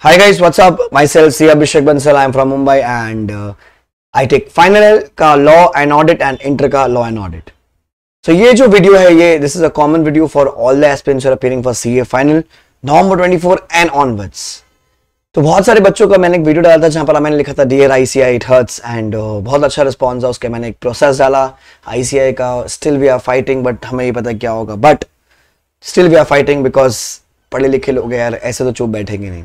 Hi guys, what's up? Myself C. Abhishek Bansal. i am from Mumbai and uh, I take final ka law and audit and inter ka law and audit. So ये जो video है ये this is a common video for all the aspirants who are appearing for CA final November 24 and onwards. तो बहुत सारे बच्चों का मैंने एक वीडियो डाला था जहां पर मैंने लिखा था dear I C I it hurts and बहुत अच्छा रिस्पॉन्स है उसके मैंने एक प्रोसेस डाला आईसीआई का still we are fighting but हमें ये पता क्या होगा but still we are fighting because पढ़े लिखे लोग यार ऐसे तो चुप बैठेंगे नहीं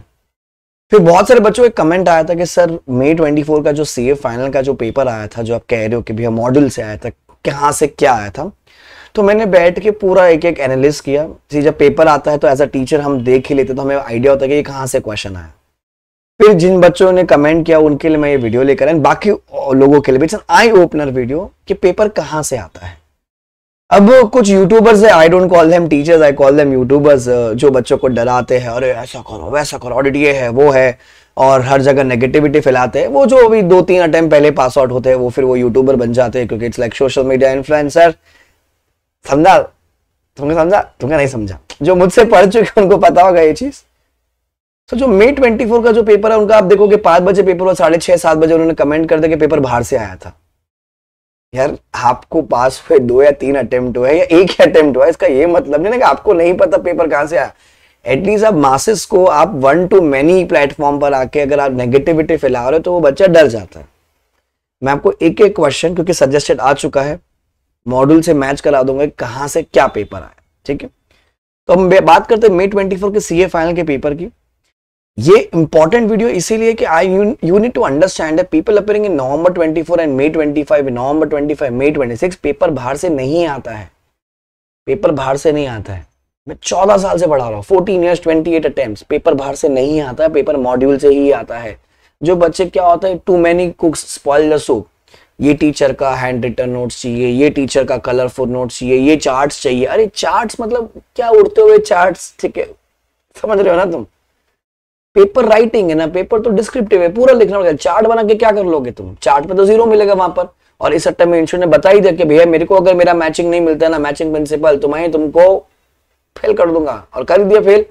फिर बहुत सारे बच्चों एक कमेंट आया था कि सर ट्वेंटी फोर का जो सी फाइनल का जो पेपर आया था जो आप कह रहे हो कि भैया मॉड्यूल से आया था कहाँ से क्या आया था तो मैंने बैठ के पूरा एक एक एनालिस किया जब पेपर आता है तो एज अ टीचर हम देख ही लेते तो हमें आइडिया होता है कि ये कहाँ से क्वेश्चन आया फिर जिन बच्चों ने कमेंट किया उनके लिए मैं ये वीडियो लेकर आया बाकी लोगों के लिए it's an eye opener video कि पेपर कहाँ से आता है अब कुछ यूट्यूबर्स है I don't call them teachers I call them YouTubers जो बच्चों को डराते हैं अरे ऐसा करो वैसा करो ऑडिट ये है वो है और हर जगह नेगेटिविटी फैलाते हैं वो जो अभी दो तीन अटेम्प पहले पास आउट होते हैं वो फिर वो यूट्यूबर बन जाते हैं क्योंकि it's like social media influencer समझा तुमने समझा तुमने नहीं समझा जो मुझसे पढ़ चुके उनको पता होगा ये चीज तो जो मे ट्वेंटी फोर का जो पेपर है उनका आप देखोगे पांच बजे पेपर और साढ़े छह सात बजे उन्होंने कमेंट कर दिया कि पेपर बाहर से आया था यार आपको पास हुए दो या तीन अटेम्प्ट हुए या एक ही अटेम्प्ट हुआ इसका ये मतलब नहीं ना कि आपको नहीं पता पेपर कहाँ से आया एटलीस्ट आप मासेस को आप वन टू मैनी प्लेटफॉर्म पर आके अगर आप नेगेटिविटी फैला रहे हो तो वो बच्चा डर जाता है मैं आपको एक एक क्वेश्चन क्योंकि सजेस्टेड आ चुका है मॉड्यूल से मैच करा दूंगा कहाँ से क्या पेपर आया ठीक है तो हम बात करते हैं मे ट्वेंटी फोर के सी फाइनल के पेपर की ये इंपॉर्टेंट वीडियो इसीलिए कि I you need to understand है people appearing in November 24 and May 25 November 25 May 26 paper बाहर से नहीं आता है पेपर बाहर से नहीं आता है मैं 14 साल से पढ़ा रहा हूँ 14 इयर्स 28 एट पेपर बाहर से नहीं आता है पेपर मॉड्यूल से ही आता है जो बच्चे क्या होता है too many cooks spoil the soup ये टीचर का हैंड रिटर्न नोट्स चाहिए ये टीचर का कलरफुल नोट्स चाहिए ये चार्ट्स चाहिए अरे चार्ट्स मतलब क्या उड़ते हुए चार्ट्स ठीक है समझ रहे हो ना तुम पेपर राइटिंग है ना पेपर तो डिस्क्रिप्टिव है पूरा लिखना पड़ेगा चार्ट बना के क्या कर लोगे तुम चार्ट पे तो जीरो मिलेगा वहां पर और इस सट्टे में इंश्योर ने बता ही दिया कि भैया मेरे को अगर मेरा मैचिंग नहीं मिलता ना मैचिंग प्रिंसिपल तो मैं तुमको फेल कर दूंगा और कर दिया fail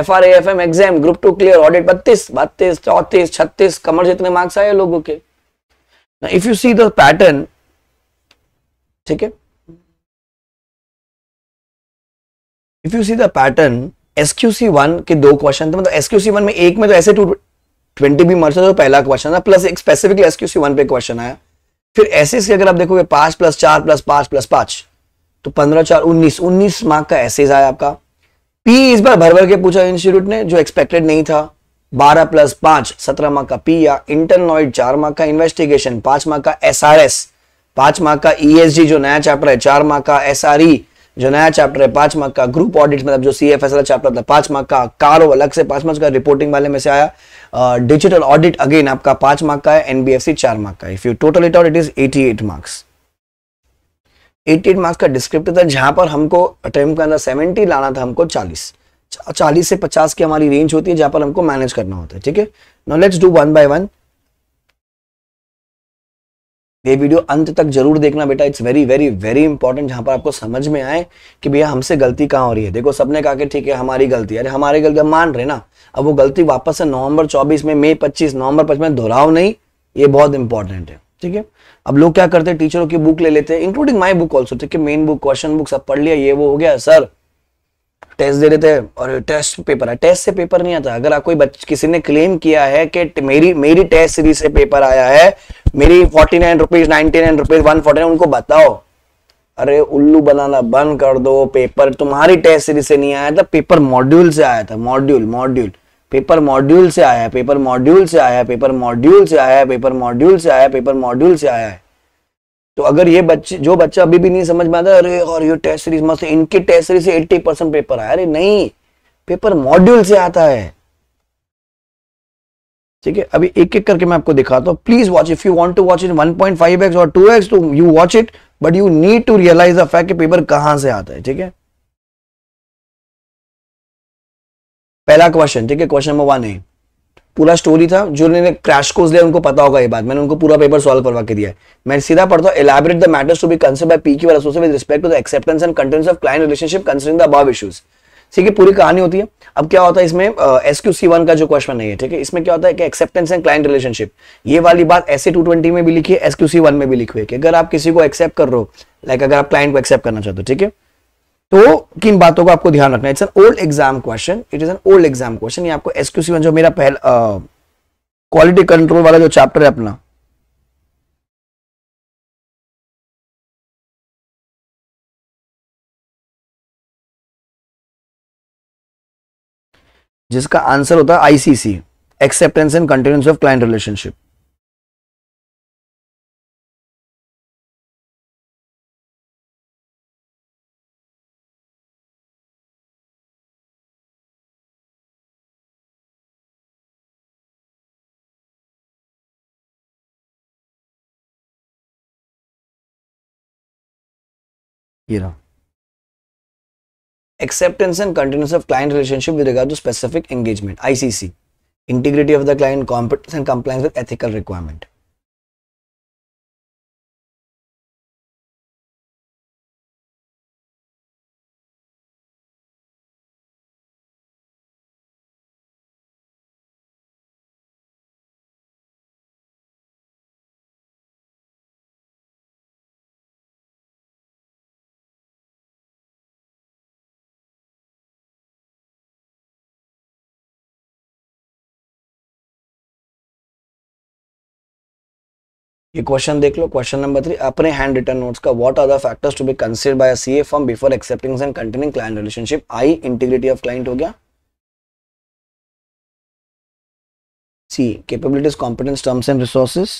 F R F M exam group two clear audit बत्तीस बत्तीस चौतीस छत्तीस कमर जितने मार्क्स आए लोगों के if you see the pattern ठीक है if you see the pattern SQC one के दो क्वेश्चन थे मतलब एसक्यूसी वन में एक में तो ऐसे टू ट्वेंटी भी मर्स तो पहला क्वेश्चन था प्लस एक स्पेसिफिकली एसक्यूसी वन पे क्वेश्चन आया फिर ऐसे से अगर आप देखोगे पांच प्लस चार प्लस पांच प्लस पांच तो पंद्रह चार उन्नीस उन्नीस मार्क का ऐसे आया आपका पी इस बार भर भर के पूछा इंस्टीट्यूट ने जो एक्सपेक्टेड नहीं था बारह प्लस पांच सत्रह मार्क का पी या इंटरनल चार मार्क का इन्वेस्टिगेशन पांच मार्क का एस आर एस पांच मार्क का ई एस जी जो नया चैप्टर है चार मार्क का एस आर ई जो नया चैप्टर है पांच मार्क का ग्रुप ऑडिट मतलब जो सी एफ एस चैप्टर था पांच मार्क का कारो अलग से पांच मार्क का रिपोर्टिंग वाले में से आया डिजिटल ऑडिट अगेन आपका पांच मार्क का है एनबीएफसी चार मार्क का if you total it out it is 88 marks 88 marks का डिस्क्रिप्टिव था जहां पर हमको अटेम्प्ट के अंदर 70 लाना था हमको 40 40 से 50 की हमारी रेंज होती है जहां पर हमको मैनेज करना होता है ठीक है now let's do one by one ये वीडियो अंत तक जरूर देखना बेटा it's very very very important जहां पर आपको समझ में आए कि भैया हमसे गलती कहाँ हो रही है देखो सबने कहा कि ठीक है हमारी गलती अरे हमारी गलती मान रहे ना अब वो गलती वापस से नवंबर 24 में मई 25 नवंबर 25 में दोहराओ नहीं ये बहुत इंपॉर्टेंट है ठीक है अब लोग क्या करते हैं टीचरों की बुक ले लेते हैं इंक्लूडिंग माई बुक ऑल्सो ठीक है मेन बुक क्वेश्चन बुक सब पढ़ लिया ये वो हो गया सर टेस्ट दे रहे थे और टेस्ट पेपर है टेस्ट से पेपर नहीं आता अगर आप कोई किसी ने क्लेम किया है कि मेरी मेरी टेस्ट सीरीज से पेपर आया है मेरी forty nine rupees ninety nine rupees one forty nine उनको बताओ अरे उल्लू बनाना बंद कर दो पेपर तुम्हारी टेस्ट सीरीज से नहीं आया था पेपर मॉड्यूल से आया था मॉड्यूल मॉड्यूल पेपर मॉड्यूल से आया पेपर मॉड्यूल से आया पेपर मॉड्यूल से आया पेपर मॉड्यूल से आया पेपर मॉड्यूल से आया है तो अगर ये बच्चे जो बच्चा अभी भी नहीं समझ में आता अरे और ये टेस्ट सीरीज मस्त इनके टेस्ट सीरीज से 80 परसेंट पेपर आया अरे नहीं पेपर मॉड्यूल से आता है ठीक है अभी एक एक करके मैं आपको दिखाता हूँ please watch if you want to watch it x और two x to you watch it but you need to realise the fact paper कहां से आता है ठीक है पहला क्वेश्चन ठीक है क्वेश्चन नंबर वन है पूरा स्टोरी था जो ने क्रैश कोर्स लिया उनको पता होगा ये बात मैंने उनको पूरा पेपर सॉल्व करवा के दिया मैं सीधा पढ़ता हूँ elaborate the matters to be concern by P की with respect to the acceptance and contents of client relationship concerning the above issues ठीक है पूरी कहानी होती है अब क्या होता है इसमें एस क्यू सी वन का जो क्वेश्चन है ठीक है इसमें क्या होता है कि एक्सेप्टेंस एंड क्लाइंट रिलेशनशिप ये वाली बात एस ए टू ट्वेंटी में भी लिखी है एस क्यू सी वन में भी लिखी है कि अगर आप किसी को एक्सेप्ट कर रहे हो लाइक अगर आप क्लाइंट को एक्सेप्ट करना चाहते हो ठीक है तो किन बातों का आपको ध्यान रखना it's an old exam question it is an old exam question ये आपको एसक्यूसी जो मेरा पहला क्वालिटी कंट्रोल वाला जो चैप्टर है अपना जिसका आंसर होता है ICC acceptance and continuance of client relationship acceptance and continuance of client relationship with regard to specific engagement ICC integrity of the and compliance with ethical requirement ये question देख लो क्वेश्चन नंबर थ्री अपने handwritten notes का what are the factors to be consider by CA firm before accepting and continuing client relationship I integrity of client हो गया C capabilities competence terms and resources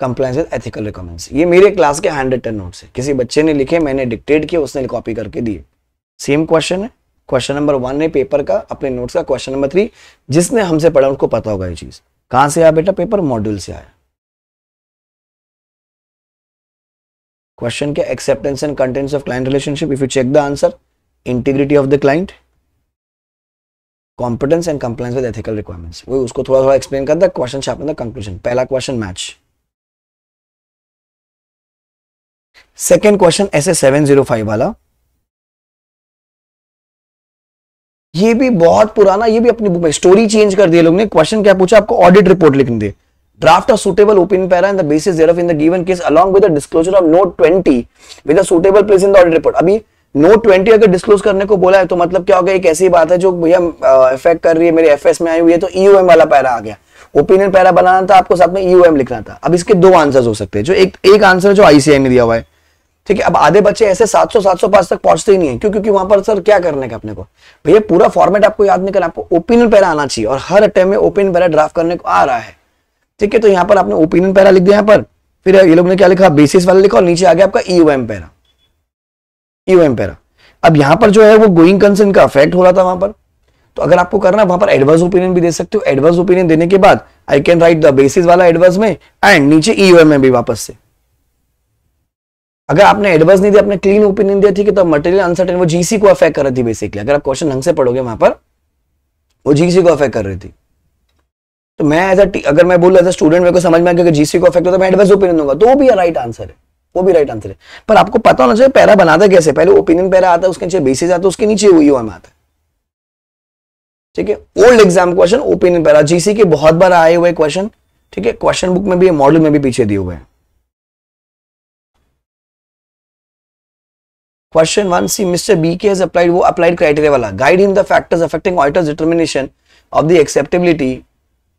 compliance with ethical recommends ये मेरे class के handwritten notes है किसी बच्चे ने लिखे मैंने डिक्टेट किया उसने कॉपी करके दिए सेम क्वेश्चन है क्वेश्चन नंबर वन है पेपर का अपने नोट्स का क्वेश्चन नंबर थ्री जिसने हमसे पढ़ा उनको पता होगा ये चीज़ कहाँ से आया बेटा पेपर मॉड्यूल से आया question ke acceptance and contents of client relationship if you check the answer integrity of the client competence and compliance with ethical requirements वो उसको थोड़ा थोड़ा एक्सप्लेन कर दिया क्वेश्चन छापने का कंक्लूजन पहला क्वेश्चन मैच सेकेंड क्वेश्चन ऐसे सेवन जीरो फाइव वाला ये भी बहुत पुराना ये भी अपनी बुक में स्टोरी चेंज कर दी लोग ने क्वेश्चन क्या पूछा आपको ऑडिट रिपोर्ट लिखने दी draft a suitable opinion para in the basis thereof in the given case along with the disclosure of note 20 with a suitable place in the audit report abhi note twenty अगर disclose करने को बोला है तो मतलब क्या होगा ek aisi baat hai jo bhaiya affect kar rahi hai mere fs mein aayi hui hai to EOM wala para aa gaya opinion para बनाना था आपको साथ में ईयूएम e लिखना था अब इसके दो आंसर्स हो सकते हैं जो एक एक आंसर जो आईसीआई ने दिया हुआ है ठीक है अब आधे बच्चे ऐसे 700 700 पास तक पहुंचते ही नहीं है क्यों क्योंकि वहां पर सर क्या करने का अपने को भैया पूरा फॉर्मेट आपको याद नहीं करना आपको ओपिनियन पैरा आना चाहिए और हर अटेम्प में ओपिनियन पैरा ड्राफ्ट करने को आ रहा है ठीक है तो यहाँ पर आपने ओपिनियन पैरा लिख दिया यहाँ पर फिर ये लोग ने क्या लिखा बेसिस वाला लिखा और नीचे आ गया आपका EOM e para EOM e para अब यहाँ पर जो है वो गोइंग कंसर्न का अफेक्ट हो रहा था वहां पर तो अगर आपको करना वहां पर एडवर्स ओपिनियन भी दे सकते हो एडवर्स ओपिनियन देने के बाद I can write the basis वाला एडवर्स में एंड नीचे ईओएम e में भी वापस से अगर आपने एडवर्स नहीं दिया आपने क्लीन ओपिनियन दिया ठीक है तो मटेरियल अनसर्टेन वो जीसी को अफेक्ट कर रही थी बेसिकली अगर आप क्वेश्चन ढंग से पढ़ोगे वहां पर वो जीसी को अफेक्ट कर रही थी तो मैं एज अ अगर मैं बोलूँ एज अ स्टूडेंट मेरे को समझ में आ गया जीसी को इफेक्ट होता है मैं एडवाइस ओपिनियन दूंगा तो वो भी राइट आंसर है वो भी राइट आंसर है पर आपको पता होना चाहिए पहला बनाता कैसे पहले ओपिनियन पहला आता है उसके नीचे बेसिस आता है उसके नीचे वही हुआ UM आता है ठीक है ओल्ड एग्जाम क्वेश्चन ओपिनियन पहला जीसी के बहुत बार आए हुए क्वेश्चन ठीक है क्वेश्चन बुक में भी मॉडल में भी पीछे दिए हुए हैं question one C mister B के अप्लाइड वो अप्लाइड क्राइटेरिया वाला guide in the factors affecting auditor's determination of the acceptability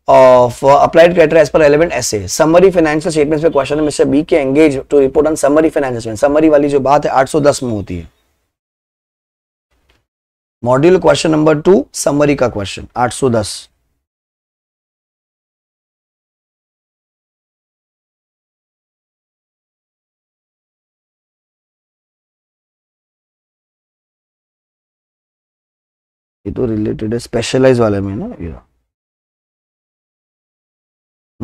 of uh, applied criteria as per relevant essay summary financial statements में क्वेश्चन है मिस्टर बी के engage to report on summary financial statement summary वाली जो बात है 810 में होती है module question number two summary का क्वेश्चन 810 ये तो रिलेटेड है स्पेशलाइज वाले में ना ये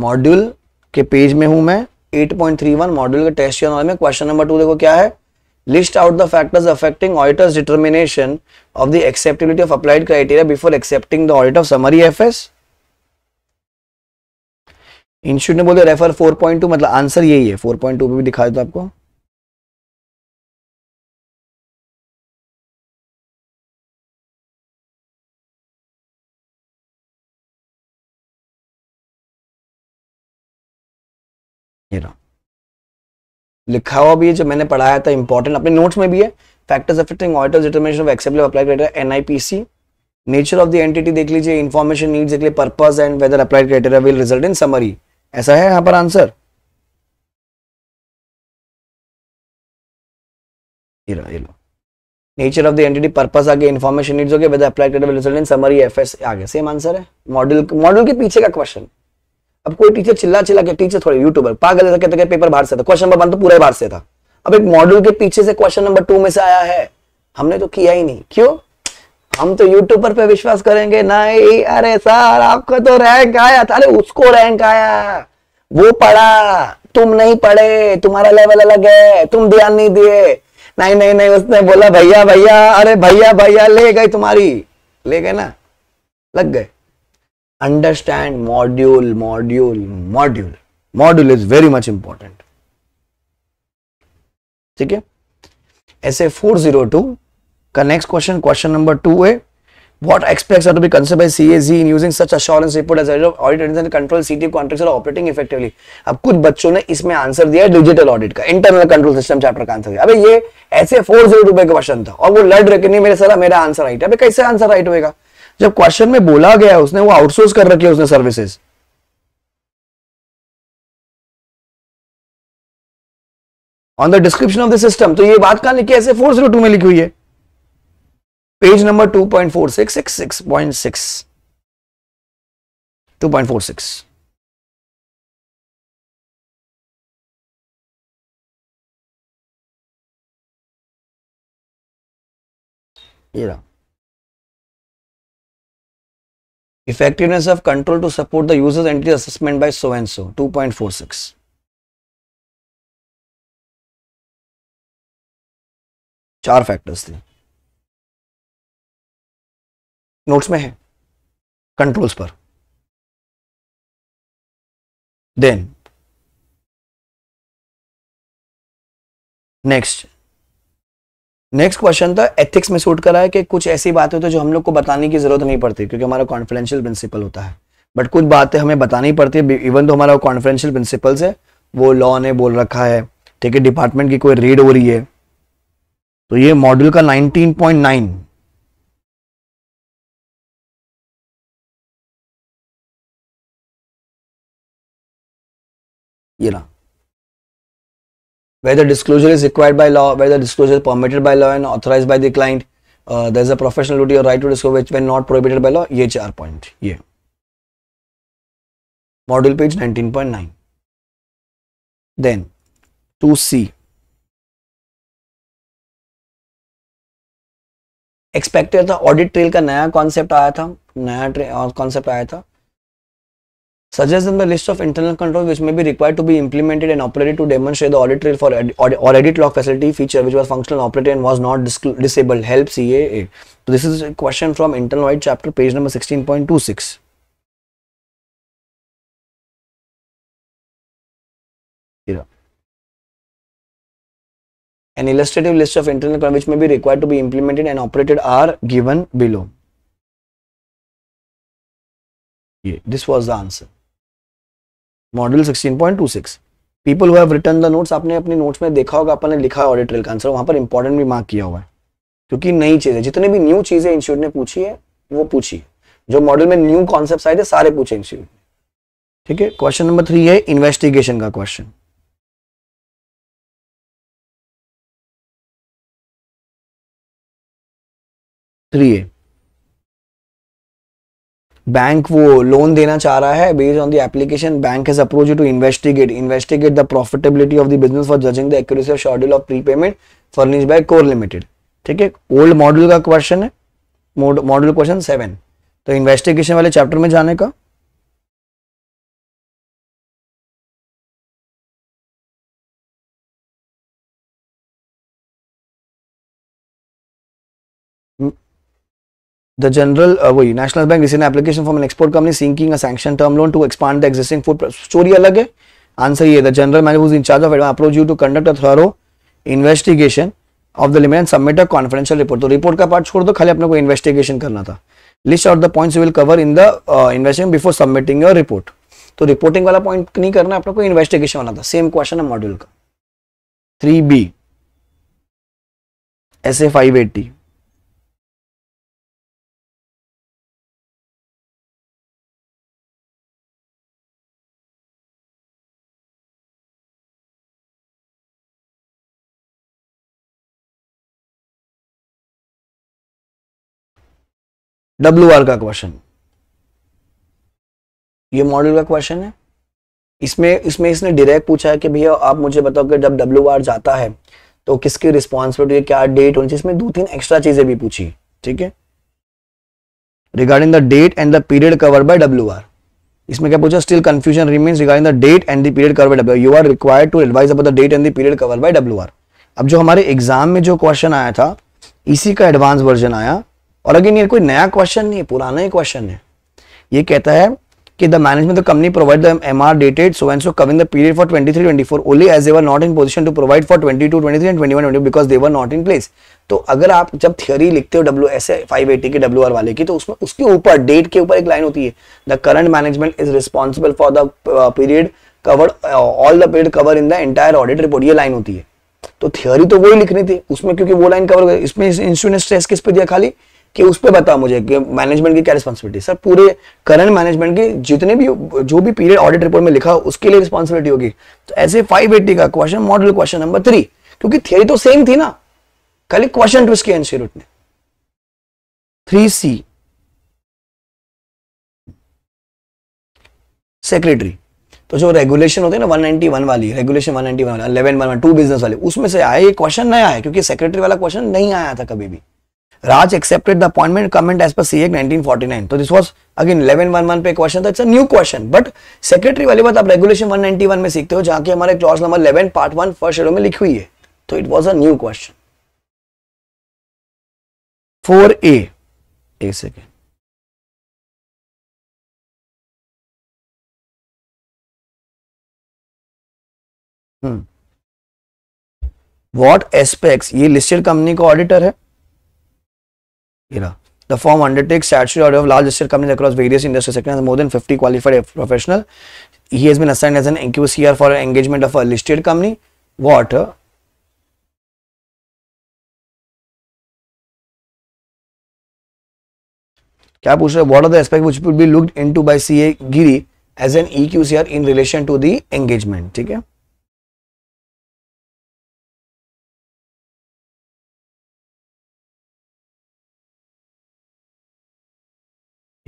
मॉड्यूल के पेज में हूं मैं 8.31 मॉड्यूल के टेस्ट में क्वेश्चन नंबर टू देखो क्या है list out the factors affecting auditor's determination of the acceptability of applied criteria before accepting the audit of summary F S institute ने बोले रेफर 4.2 मतलब आंसर यही है फोर 4.2 पे भी दिखा देता आपको ये रहा लिखा हुआ भी है जो मैंने पढ़ाया था इंपॉर्टेंट अपने नोट्स में भी है factors affecting auditor's determination of acceptable applied criteria NIPC nature of the entity देख लीजिए इन्फॉर्मेशन नीड्स के लिए purpose and whether applied criteria will result in summary ऐसा है यहां पर answer nature of the entity purpose आगे इन्फॉर्मेशन नीड्स हो गया whether applied criteria will result in summary FS आगे सेम आंसर है मॉडल मॉडल के पीछे का क्वेश्चन अब कोई टीचर चिल्ला चिल्ला के टीचर थोड़े यूट्यूबर पागल है कहते पेपर बाहर से था क्वेश्चन नंबर वन तो पूरा बाहर से था अब एक मॉडल के पीछे से क्वेश्चन नंबर टू में से आया है हमने तो किया ही नहीं क्यों हम तो यूट्यूबर पे विश्वास करेंगे नहीं अरे सर आपका तो रैंक आया था अरे उसको रैंक आया वो पढ़ा तुम नहीं पढ़े तुम्हारा लेवल अलग है तुम ध्यान नहीं दिए नहीं नहीं नहीं उसने बोला भैया भैया अरे भैया भैया ले गए तुम्हारी ले गए ना लग गए understand module, module, module. Module is very much important. ठीक है ऐसे 402 का next question question number two है what aspects are to be considered by CAZ in using such assurance report as a audit and control CTF contracts are operating effectively अब कुछ बच्चों ने इसमें आंसर दिया है डिजिटल ऑडिट का internal control system chapter का आंसर दिया अबे ये ऐसे 402 जीरो रुपए का क्वेश्चन था और वो लड़ रहे कि नहीं मेरे सारा मेरा आंसर राइट है अबे कैसे आंसर राइट होएगा जब क्वेश्चन में बोला गया उसने वो आउटसोर्स कर रखी है उसने services on the description of the system तो ये बात कहा लिखी ऐसे फोर जीरो टू में लिखी हुई है page number two point four six six six point six two point four six ये रहा Effectiveness of control to support the user's entity assessment by so and so 2.46. चार फैक्टर्स थे notes में है कंट्रोल्स पर देन नेक्स्ट नेक्स्ट क्वेश्चन था ethics में suit करा है कि कुछ ऐसी बातें तो जो हम लोग को बताने की जरूरत नहीं पड़ती क्योंकि हमारा कॉन्फिडेंशियल प्रिंसिपल होता है बट कुछ बातें हमें बतानी पड़ती है इवन तो हमारा कॉन्फिडेंशियल प्रिंसिपल है वो लॉ ने बोल रखा है ठीक है डिपार्टमेंट की कोई रीड हो रही है तो ये मॉड्यूल का 19.9 ये ना whether disclosure is required by law, whether disclosure is permitted by law and authorized by the client. Uh, there is a professional duty or right to disclose which when not prohibited by law. ये point. Point ये module page 19.9 Then 2c expected था audit trail का नया concept आया था नया concept आया था suggests them the list of internal controls which may be required to be implemented and operated to demonstrate the audit trail for audit, or edit log facility feature which was functional and operated and was not disabled help CAA. So this is a question from internal audit chapter page number 16.26. An illustrative list of internal controls which may be required to be implemented and operated are given below. Yeah, this was the answer. Model 16.26 people who have written the notes आपने अपने notes में देखा होगा अपन ने लिखा audit trail का answer वहां पर इंपॉर्टेंट भी मार्क किया हुआ है क्योंकि नई चीजें जितने भी न्यू चीजें इंस्टीट्यूट ने पूछी है वो पूछी जो मॉडल में न्यू कॉन्सेप्ट आए थे सारे पूछे इंस्टीट्यूट ठीक है क्वेश्चन नंबर थ्री है इन्वेस्टिगेशन का क्वेश्चन थ्री है बैंक वो लोन देना चाह रहा है based on the application bank has approach to investigate investigate the profitability of the business for judging the accuracy of schedule of prepayment furnish by Core Limited ठीक है old model का question है model question seven तो investigation वाले chapter में जाने का The general, uh, वही national bank receive application from an export company seeking a sanction term loan to expand the existing food story अलग है आंसर ये the general manager in charge of approach you to conduct a thorough investigation of the limit submit a confidential report तो report का part छोड़ दो खाली अपने को इन्वेस्टिगेशन करना था list out the points will cover in the investigation before submitting your report तो रिपोर्टिंग वाला पॉइंट नहीं करना अपने को इन्वेस्टिगेशन वाला था सेम क्वेश्चन है मॉड्यूल का three B S A five eighty W R का क्वेश्चन ये मॉडल का क्वेश्चन है इसमें इसमें इसने डायरेक्ट पूछा है कि भैया आप मुझे बताओ कि जब डब्ल्यू आर जाता है तो किसकी रिस्पॉन्सिबिलिटी क्या डेट होनी चाहिए इसमें दो तीन एक्स्ट्रा चीजें भी पूछी ठीक है regarding the date and the period cover by W R इसमें क्या पूछा still confusion remains regarding the date and the period cover by W U R required to advise अब the date and the period cover by W R अब जो हमारे exam में जो question आया था इसी का एडवांस वर्जन आया और अगेन ये कोई नया क्वेश्चन नहीं है पुराना ही क्वेश्चन है ये कहता है कि the management the company provide the M R dated so and so covering the period for 23 24 only as they were not in position to provide for 22 23 and 21 22 because they were not in place तो अगर आप जब theory लिखते हो W S five eighty के W R वाले की तो उसमें उसके ऊपर डेट के ऊपर एक लाइन होती है the current management is responsible for the period cover all the period cover in the entire audit report ये लाइन होती है तो थियोरी तो वही लिखनी थी उसमें क्योंकि वो लाइन कवर इसमें इंस्टीट्यूट स्ट्रेस किस पे दिया खाली कि उस पर बताओ मुझे कि मैनेजमेंट की क्या रिस्पॉन्सिबिलिटी सर पूरे करंट मैनेजमेंट के जितने भी जो भी पीरियड ऑडिट रिपोर्ट में लिखा उसके लिए रिस्पॉन्सिबिलिटी होगी तो ऐसे एट्टी का question model question number three क्योंकि थियरी तो सेम थी ना खाली क्वेश्चन ट्विस्ट किया इंस्टीट्यूट ने थ्री सी सेक्रेटरी तो जो रेगुलेशन होते हैं ना 191 वाली रेगुलेशन 191 वाली 11 टू बिजनेस वाले उसमें से आया ये क्वेश्चन नया है क्योंकि सेक्रेटरी वाला क्वेश्चन नहीं आया था कभी भी Raj accepted the appointment comment as per CA 1949. So this was again 1111 पे क्वेश्चन था it's a new question but secretary वाली बात आप रेगुलेशन 191 में सीखते हो जहां के हमारे clause number 11 part 1 first schedule में लिखी हुई है तो it was a new question 4A एक सेकेंड हम्म व्हाट एस्पेक्ट्स ये लिस्टेड कंपनी का ऑडिटर है you know The firm undertakes statutory audit of large listed companies across various industry sectors more than 50 qualified professional He has been assigned as an NQCR for engagement of a listed company. What? uh, क्या पूछ रहे what are the aspect which will be looked into by CA Giri as an EQCR in relation to the engagement ठीक है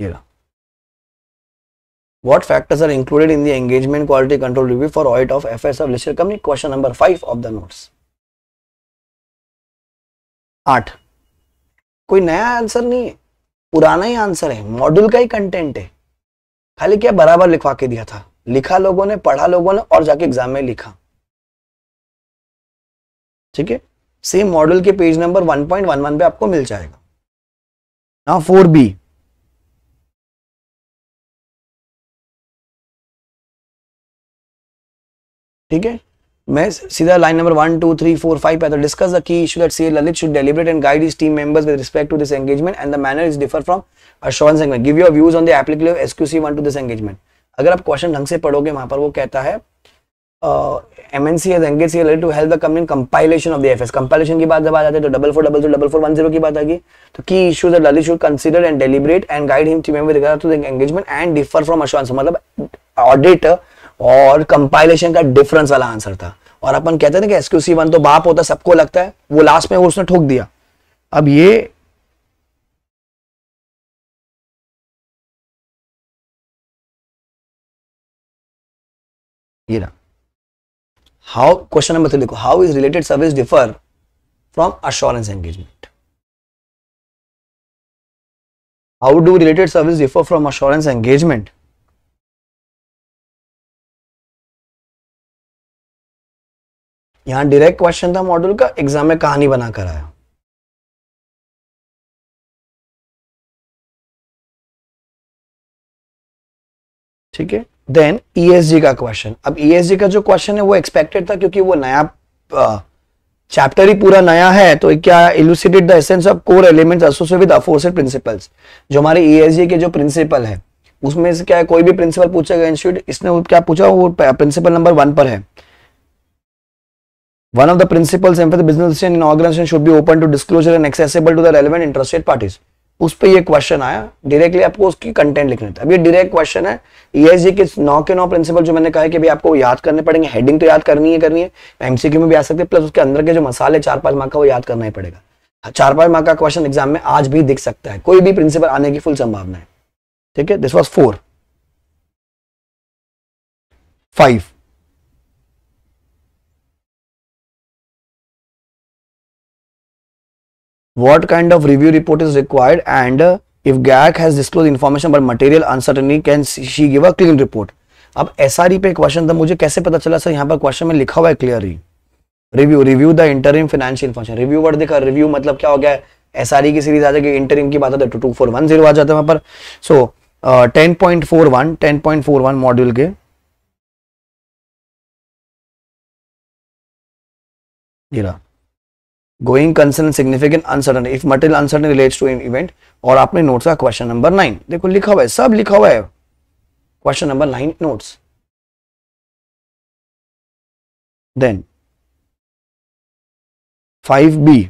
ये रहा What factors are included in the engagement quality control review for audit of affairs of listed company? Question number five of the notes. आठ कोई नया answer नहीं है पुराना ही आंसर है मॉड्यूल का ही कंटेंट है खाली क्या बराबर लिखवा के दिया था लिखा लोगों ने पढ़ा लोगों ने और जाके एग्जाम में लिखा ठीक है सेम मॉड्यूल के पेज नंबर 1.11 पे आपको मिल जाएगा ना फोर बी ठीक है मैं सीधा line number one two three four five पे discuss the key issue that C Lalit should deliberate and guide his team members with respect to this engagement and the manner is differ from assurance engagement give your views on the applicable SQC one to this engagement अगर आप question ढंग से पढ़ोगे वहां पर वो कहता है M N C as engage C Lalit to help the company compilation of the F S compilation की बात जब आ जाते हैं तो double four double two double four one zero की बात आएगी तो key issue that Lalit should consider and deliberate and guide him team member to the engagement and differ from assurance मतलब ऑडिट uh, और कंपाइलेशन का डिफरेंस वाला answer था और अपन कहते थे कि सी वन तो बाप होता सबको लगता है वो लास्ट में वो उसने ठोक दिया अब ये ये ना हाउ क्वेश्चन नंबर थ्री देखो how is related service differ from assurance engagement how do related service differ from assurance engagement यहां डायरेक्ट क्वेश्चन था मॉड्यूल का एग्जाम में कहानी बनाकर आया ठीक है देन ईएसजी e का क्वेश्चन अब ईएसजी e का जो क्वेश्चन है वो एक्सपेक्टेड था क्योंकि वो नया चैप्टर ही पूरा नया है तो क्या elucidated the essence of core elements associate with aforesaid principles जो हमारे ईएसजी e के जो प्रिंसिपल है उसमें से क्या है कोई भी प्रिंसिपल पूछेगा इंस्टीट्यूट इसने क्या पूछा वो प्रिंसिपल नंबर वन पर है One of the principles and for the business and organization should be open to disclosure and accessible to the relevant interested parties. उस पर ये क्वेश्चन आया डायरेक्टली आपको उसकी कंटेंट लिखना था अब ये डायरेक्ट क्वेश्चन है ईएसजी के नौ के नौ प्रिंसिपल जो मैंने कहा है कि भी आपको याद करने पड़ेंगे हेडिंग तो याद करनी है करनी है एमसीक्यू में भी आ सकते हैं प्लस उसके अंदर के जो मसाले चार पांच मार्क का वो याद करना ही पड़ेगा हाँ, चार पांच मार्क का क्वेश्चन एग्जाम में आज भी दिख सकता है कोई भी प्रिंसिपल आने की फुल संभावना है ठीक है this was four five what kind of review report is required and uh, if GAC has disclosed information about material uncertainty can she give a clean report अब एस e पे question था मुझे कैसे पता चला सर यहाँ पर question में लिखा हुआ है clearly review review the interim financial function review word देखा रिव्यू मतलब क्या हो गया एस e की सीरीज आ जाएगी इंटरिम की बात होती है two two four one zero आ जाता है वहां पर so ten point four one ten point four one module के जी रहा going concern significant uncertain if material uncertain relates to event और आपने नोट्स का क्वेश्चन नंबर नाइन देखो लिखा हुआ है सब लिखा हुआ है question number nine notes then five B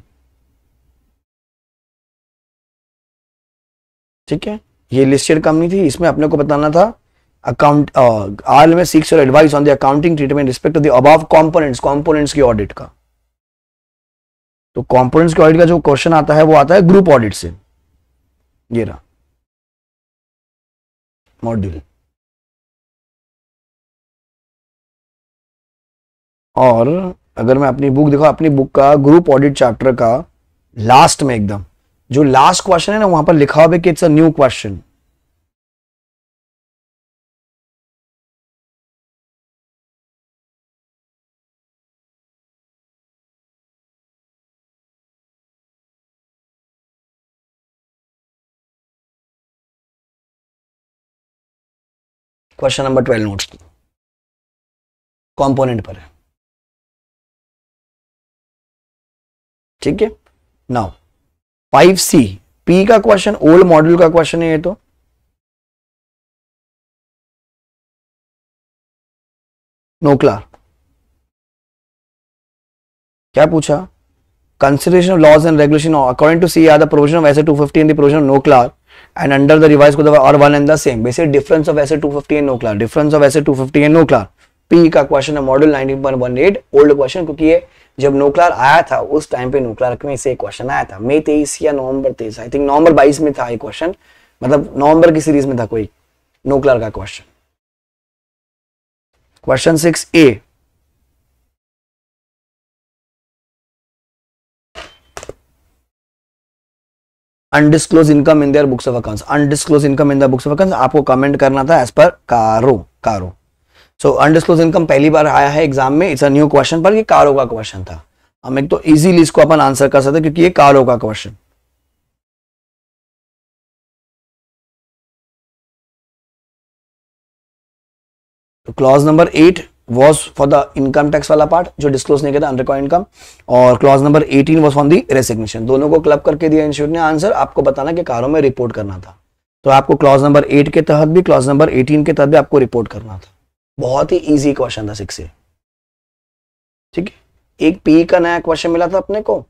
ठीक है ये लिस्टेड कंपनी थी इसमें अपने को बताना था अकाउंट आर uh, में six advice on the accounting treatment respect to the above components components की ऑडिट का तो कॉम्पोनेंट्स के ऑडिट का जो क्वेश्चन आता है वो आता है ग्रुप ऑडिट से ये रहा मॉड्यूल और अगर मैं अपनी बुक देखा अपनी बुक का ग्रुप ऑडिट चैप्टर का लास्ट में एकदम जो लास्ट क्वेश्चन है ना वहां पर लिखा हुआ कि it's a new question question number twelve note component पर है ठीक है नाउ फाइव सी पी का क्वेश्चन ओल्ड मॉडल का क्वेश्चन है ये तो नोक्ला क्या पूछा consideration of laws and regulation according to C R the provision of S A two fifty in division of NOCLAR and under the revise को दबा और one and the same one difference of same. Basic difference of SA 250 difference of Difference of SA 250 and Noklar. P का question है model 19.18 old question क्योंकि ये जब नोक्लार आया था उस टाइम पे नोक्लार में से क्वेश्चन आया था मई तेईस या नवंबर तेईस आई थिंक नवंबर बाईस में था ये क्वेश्चन मतलब नवंबर की सीरीज में था कोई नोक्लार का question question six A undisclosed income in their books of accounts undisclosed income in the books of accounts आपको कमेंट करना था एज पर कारो कारो सो अनडिस्क्लोज इनकम पहली बार आया है एग्जाम में इट्स अ न्यू क्वेश्चन पर ये कारो का क्वेश्चन था हम एक तो इजीली इसको अपन आंसर कर सकते क्योंकि ये कारो का क्वेश्चन तो clause number eight was for the income tax वाला पार्ट जो डिस्कलोज नहीं किया था इनकम और clause number eighteen was from the resignation दोनों को क्लब करके दिया इंश्योर ने आंसर आपको बताना कि कारों में रिपोर्ट करना था तो आपको क्लॉज नंबर एट के तहत भी क्लॉज नंबर एटीन के तहत भी आपको रिपोर्ट करना था बहुत ही ईजी क्वेश्चन था सिक्स से ठीक है एक पी का नया क्वेश्चन मिला था अपने को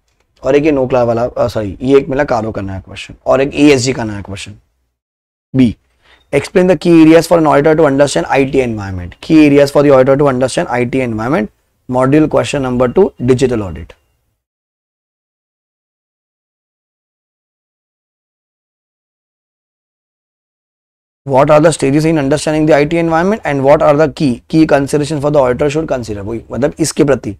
और एक ये नोकला वाला सॉरी ये एक मिला कारो का नया क्वेश्चन और एक ई e का नया question B Explain the key areas for an auditor to understand IT environment. Key areas for the auditor to understand IT environment. Module question number two, digital audit. what are the stages in understanding the IT environment and what are the key key consideration for the auditor should consider वही मतलब इसके प्रति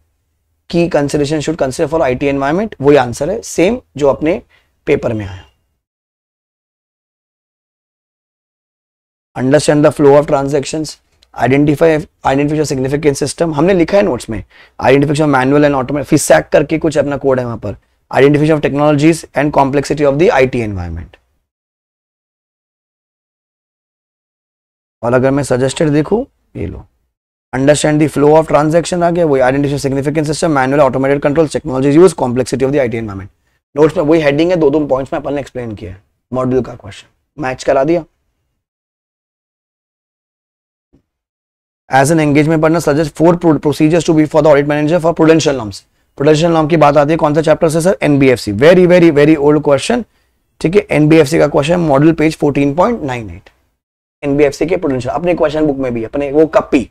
key consideration should consider for IT environment वही answer है same जो अपने paper में आया understand the flow of transaction identify identification significance system हमने लिखा है नोट्स में आइडेंटिफिकेशन मैनुअल एंड ऑटोमेटिक सैक करके कुछ अपना कोड है वहां पर identification of technologies and complexity of the T environment और अगर मैं सजेस्टेड देखू ये लो understand the flow of transaction आ गया वही identification significance system manual automated control technology use complexity of the T environment notes में वही हेडिंग है दो दो पॉइंट्स में अपन ने एक्सप्लेन किया है मॉड्यूल का क्वेश्चन मैच करा दिया as an engagement partner suggest four procedures to be for the audit manager for prudential norms prudential नॉम की बात आती है कौन सा चैप्टर से sir NBFC very very very old question ठीक है एनबीएफसी का क्वेश्चन मॉडल पेज 14.98 एनबीएफसी के प्रोडेंशियल अपने क्वेश्चन बुक में भी अपने वो कपी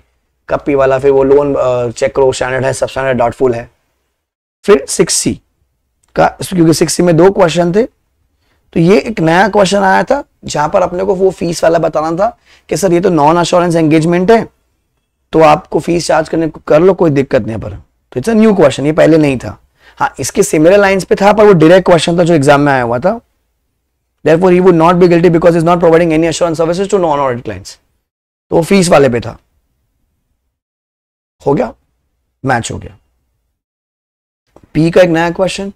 कपी वाला फिर वो लोन चेक करो स्टैंडर्ड है सब स्टैंडर्ड डॉटफुल है फिर सिक्स सी का क्योंकि सिक्स सी में दो क्वेश्चन थे तो ये एक नया क्वेश्चन आया था जहां पर अपने को वो फीस वाला बताना था कि सर ये तो नॉन अश्योरेंस एंगेजमेंट है तो आपको फीस चार्ज करने को कर लो कोई दिक्कत नहीं पर तो इट्स अ न्यू क्वेश्चन ये पहले नहीं था हाँ इसके सिमिलर लाइंस पे था पर वो डायरेक्ट क्वेश्चन था जो एग्जाम में आया हुआ था therefore he would not be guilty because is not providing any assurance services to non audit clients तो वो फीस वाले पे था हो गया मैच हो गया पी का एक नया क्वेश्चन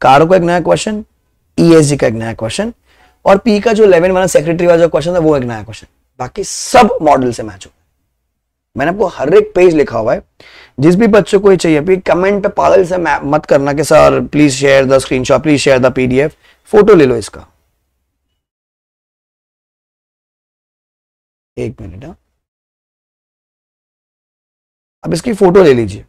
कारो का एक नया क्वेश्चन ईएसजी e का एक नया क्वेश्चन और पी का जो इलेवन वाला सेक्रेटरी वाला जो क्वेश्चन था वो एक नया क्वेश्चन बाकी सब मॉडल से मैच हो गया मैंने आपको हर एक पेज लिखा हुआ है जिस भी बच्चों को ये चाहिए अभी कमेंट पे पागल से मत करना कि sir please share the screenshot please share the PDF photo ले लो इसका एक मिनट हाँ। अब इसकी फोटो ले लीजिए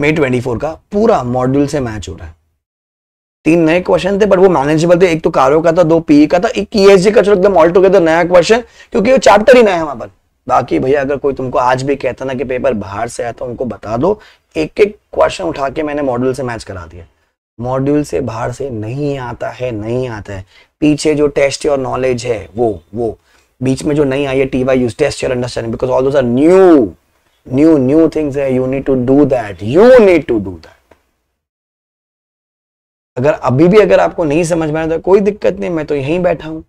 मे 24 का पूरा मॉड्यूल से मैच हो रहा है तीन नए क्वेश्चन थे बट वो मैनेजेबल थे एक तो कारो का था दो पीई e का था एक ईएसजी e का चलो एकदम ऑल टुगेदर नया क्वेश्चन क्योंकि वो चैप्टर ही नया है वहां पर बाकी भैया अगर कोई तुमको आज भी कहता ना कि पेपर बाहर से आया तो उनको बता दो एक एक क्वेश्चन उठा के मैंने मॉड्यूल से मैच करा दिया मॉड्यूल से बाहर से नहीं आता है नहीं आता है पीछे जो टेस्ट और नॉलेज है वो वो बीच में जो नहीं आई है T Y U test your understanding because all those are new new new things है you need to do that you need to do that अगर अभी भी अगर आपको नहीं समझ में आया तो कोई दिक्कत नहीं मैं तो यहीं बैठा हूं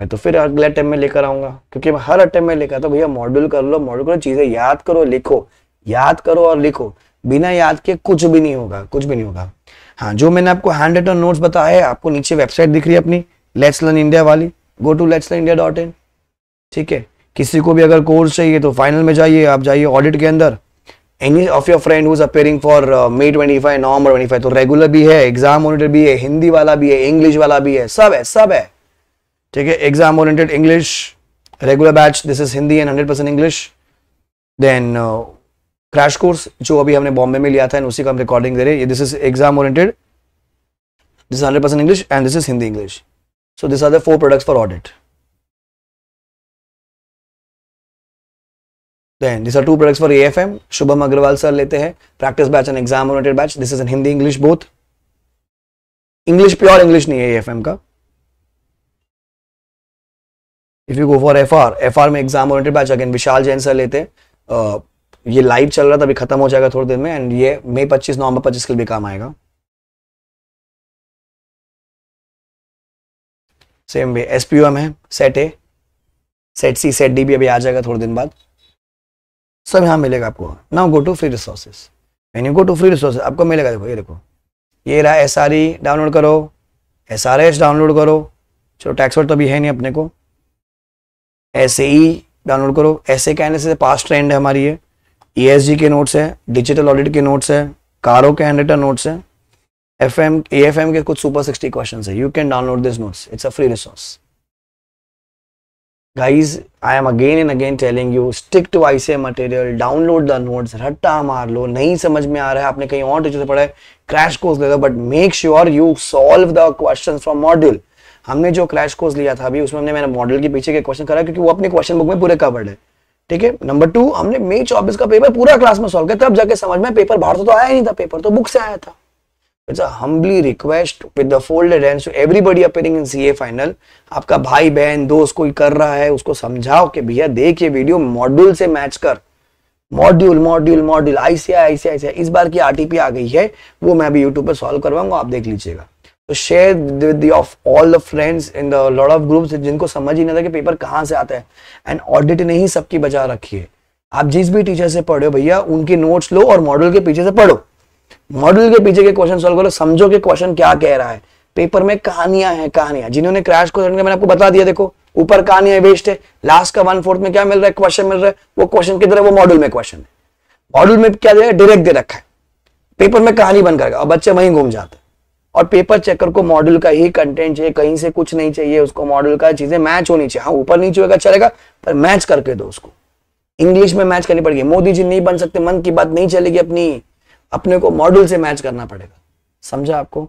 मैं तो फिर अगले अटैम्प में लेकर आऊंगा क्योंकि मैं हर अटैम्प में लेकर तो भैया मॉड्यूल कर लो मॉड्यूल करो चीजें याद करो लिखो याद करो और लिखो बिना याद के कुछ भी नहीं होगा कुछ भी नहीं होगा हाँ जो मैंने आपको हैंड रिटन नोट्स बताया है आपको नीचे वेबसाइट दिख रही है अपनी लेट्स लर्न इंडिया वाली go to let's learn India dot in ठीक है किसी को भी अगर कोर्स चाहिए तो फाइनल में जाइए आप जाइए ऑडिट के अंदर any of your friend who's appearing for May twenty five November twenty five तो रेगुलर भी है एग्जाम ओरिएंटेड भी है हिंदी वाला भी है इंग्लिश वाला भी है सब है सब है ठीक है exam oriented English regular batch this is Hindi and hundred percent English then crash course जो अभी हमने बॉम्बे में लिया था एंड उसी का हम रिकॉर्डिंग दे रहे this is exam oriented this hundred percent English and this is Hindi English so this are the four products for audit Then these are two products for AFM. Shubham Agrawal sir लेते हैं practice batch and exam oriented batch. This is in Hindi English both. English pure English नहीं है AFM का. If you go for FR, FR में exam oriented batch again Vishal Jain sir लेते हैं. Uh, ये live चल रहा था अभी खत्म हो जाएगा थोड़ी देर में एंड ये मई 25 नवंबर 25 के लिए भी काम आएगा सेम वे एसपीओएम है set A set C set D भी अभी आ जाएगा थोड़ी दिन बाद सब यहाँ मिलेगा आपको now go to free resources man you go to free resources आपको मिलेगा देखो ये देखो ये रहा एस डाउनलोड e, करो एस डाउनलोड करो चलो टैक्स वर्ड तो अभी है नहीं अपने को एस डाउनलोड e करो एस ए कहने से पास ट्रेंड है हमारी ये ई e के नोट्स है डिजिटल ऑडिट के नोट्स है कारो के हैंड रिटर्न नोट्स है एफ एम के कुछ सुपर सिक्सटी क्वेश्चन है you can download this notes it's a free resource guys i am again and again telling you stick to ica material download the notes रट्टा मार लो नहीं समझ में आ रहा है आपने कहीं और टीचर से पढ़ा है क्रैश कोर्स ले लो but make sure you solve the question from module हमने जो क्रैश कोर्स लिया था अभी उसमें हमने मैंने मॉडल के पीछे के क्वेश्चन करा क्योंकि वो अपने क्वेश्चन बुक में पूरे कवर्ड है ठीक है नंबर टू हमने मे चौबीस का पेपर पूरा क्लास में सॉल्व किया तब जाके समझ में पेपर बाहर तो आया ही नहीं था पेपर तो बुक से आया था it's a humbly request with the folded hands everybody appearing in CA final आपका भाई बहन दोस्त कोई कर रहा है उसको समझाओ कि भैया देख ये वीडियो मॉड्यूल से मैच कर module module module ICI ICI इस बार की आरटीपी आ गई है वो मैं अभी यूट्यूब पर सॉल्व करवाऊंगा आप देख लीजिएगा तो share with of all the friends in the lot of groups जिनको समझ ही नहीं था कि पेपर कहाँ से आता है एंड ऑडिट ने ही सबकी बजा रखी है आप जिस भी टीचर से पढ़ो भैया उनके नोट्स लो और मॉडल के पीछे से पढ़ो मॉडल के पीछे के क्वेश्चन सॉल्व करो समझो कि क्वेश्चन क्या कह रहा है पेपर में कहानियां हैं कहानियां जिन्होंने क्रैश को मैंने आपको बता दिया देखो ऊपर कहानियां बेस्ट है लास्ट का वन फोर्थ में क्या मिल रहा है क्वेश्चन मिल रहा है वो क्वेश्चन किधर है वो मॉडल में क्वेश्चन है मॉडल में क्या दे डायरेक्ट दे रखा है पेपर में कहानी बन करेगा और बच्चे वहीं घूम जाते हैं और पेपर चेकर को मॉडल का ही कंटेंट चाहिए कहीं से कुछ नहीं चाहिए उसको मॉडल का चीजें मैच होनी चाहिए हाँ ऊपर नीचे होगा चलेगा अच्छा पर मैच करके दो उसको इंग्लिश में मैच करनी पड़ेगी मोदी जी नहीं बन सकते मन की बात नहीं चलेगी अपनी अपने को मॉडल से मैच करना पड़ेगा समझा आपको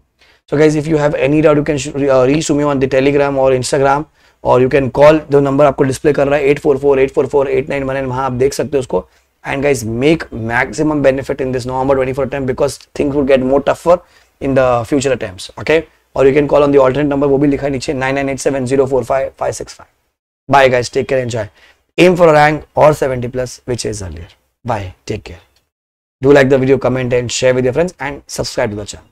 so guys if you have any doubt you can re reach on the Telegram और इंस्टाग्राम और यू कैन कॉल जो नंबर आपको डिस्प्ले कर रहा है eight four four eight four four eight nine one एन वहाँ आप देख सकते हो उसको and guys make maximum benefit in this November twenty four attempt because things would get more tougher in the future attempt okay और you can call on the alternate number वो भी लिखा है नीचे nine nine eight seven zero four five five six five bye guys take care enjoy aim for rank और seventy plus which is uh bye take care Do like the video, comment and share with your friends and subscribe to the channel.